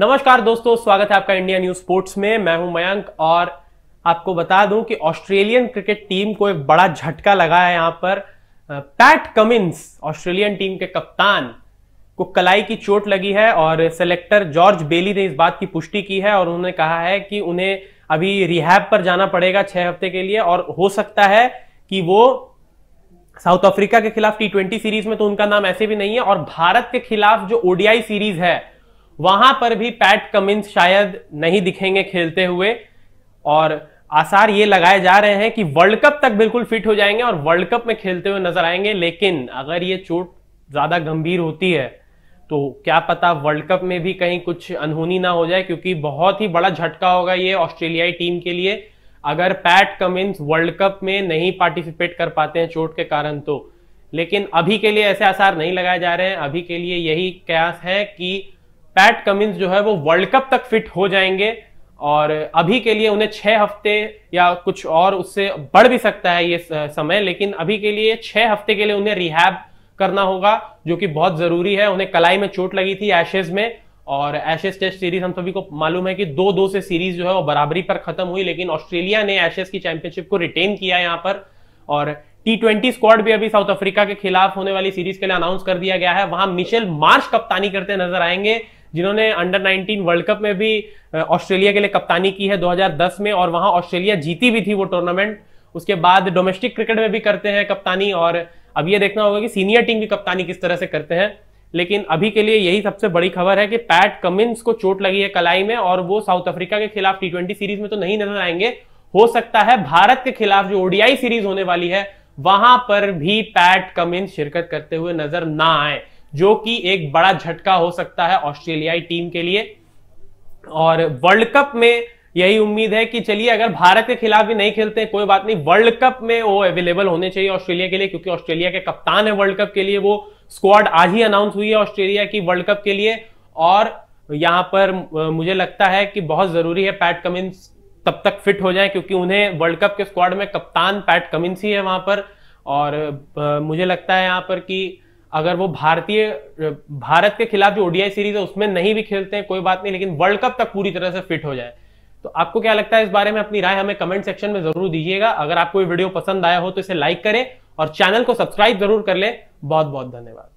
नमस्कार दोस्तों स्वागत है आपका इंडिया न्यूज स्पोर्ट्स में मैं हूं मयंक और आपको बता दूं कि ऑस्ट्रेलियन क्रिकेट टीम को एक बड़ा झटका लगा है यहां पर पैट कमिंस ऑस्ट्रेलियन टीम के कप्तान को कलाई की चोट लगी है और सेलेक्टर जॉर्ज बेली ने इस बात की पुष्टि की है और उन्होंने कहा है कि उन्हें अभी रिहैब पर जाना पड़ेगा छह हफ्ते के लिए और हो सकता है कि वो साउथ अफ्रीका के खिलाफ टी सीरीज में तो उनका नाम ऐसे भी नहीं है और भारत के खिलाफ जो ओडीआई सीरीज है वहां पर भी पैट कमिंस शायद नहीं दिखेंगे खेलते हुए और आसार ये लगाए जा रहे हैं कि वर्ल्ड कप तक बिल्कुल फिट हो जाएंगे और वर्ल्ड कप में खेलते हुए नजर आएंगे लेकिन अगर ये चोट ज्यादा गंभीर होती है तो क्या पता वर्ल्ड कप में भी कहीं कुछ अनहोनी ना हो जाए क्योंकि बहुत ही बड़ा झटका होगा ये ऑस्ट्रेलियाई टीम के लिए अगर पैट कमिंस वर्ल्ड कप में नहीं पार्टिसिपेट कर पाते हैं चोट के कारण तो लेकिन अभी के लिए ऐसे आसार नहीं लगाए जा रहे हैं अभी के लिए यही कयास है कि पैट कमिंस जो है वो वर्ल्ड कप तक फिट हो जाएंगे और अभी के लिए उन्हें छह हफ्ते या कुछ और उससे बढ़ भी सकता है ये समय लेकिन अभी के लिए छह हफ्ते के लिए उन्हें रिहैब करना होगा जो कि बहुत ज़रूरी है उन्हें कलाई में चोट लगी थी एशेज में और एशेज टेस्ट सीरीज हम सभी को मालूम है कि दो दो से सीरीज जो है वो बराबरी पर खत्म हुई लेकिन ऑस्ट्रेलिया ने एशेज की चैंपियनशिप को रिटेन किया यहाँ पर और टी ट्वेंटी स्क्वाड भी अभी साउथ अफ्रीका के खिलाफ होने वाली सीरीज के लिए अनाउंस कर दिया गया है वहां मिशेल मार्च कप्तानी करते नजर आएंगे जिन्होंने अंडर 19 वर्ल्ड कप में भी ऑस्ट्रेलिया के लिए कप्तानी की है 2010 में और वहां ऑस्ट्रेलिया जीती भी थी वो टूर्नामेंट उसके बाद डोमेस्टिक क्रिकेट में भी करते हैं कप्तानी और अब ये देखना होगा कि सीनियर टीम भी कप्तानी किस तरह से करते हैं लेकिन अभी के लिए यही सबसे बड़ी खबर है कि पैट कमिंस को चोट लगी है कलाई में और वो साउथ अफ्रीका के खिलाफ टी सीरीज में तो नहीं नजर आएंगे हो सकता है भारत के खिलाफ जो ओडीआई सीरीज होने वाली है वहां पर भी पैट कमिंस शिरकत करते हुए नजर ना आए जो कि एक बड़ा झटका हो सकता है ऑस्ट्रेलियाई टीम के लिए और वर्ल्ड कप में यही उम्मीद है कि चलिए अगर भारत के खिलाफ भी नहीं खेलते हैं कोई बात नहीं वर्ल्ड कप में वो अवेलेबल होने चाहिए ऑस्ट्रेलिया के लिए क्योंकि ऑस्ट्रेलिया के कप्तान है वर्ल्ड कप के लिए वो स्क्वाड आज ही अनाउंस हुई है ऑस्ट्रेलिया की वर्ल्ड कप के लिए और यहां पर मुझे लगता है कि बहुत जरूरी है पैट कमिंस तब तक फिट हो जाए क्योंकि उन्हें वर्ल्ड कप के स्क्वाड में कप्तान पैट कमिंस ही है वहां पर और मुझे लगता है यहां पर कि अगर वो भारतीय भारत के खिलाफ जो ओडीआई सीरीज है उसमें नहीं भी खेलते हैं कोई बात नहीं लेकिन वर्ल्ड कप तक पूरी तरह से फिट हो जाए तो आपको क्या लगता है इस बारे में अपनी राय हमें कमेंट सेक्शन में जरूर दीजिएगा अगर आपको ये वीडियो पसंद आया हो तो इसे लाइक करें और चैनल को सब्सक्राइब जरूर कर लें बहुत बहुत धन्यवाद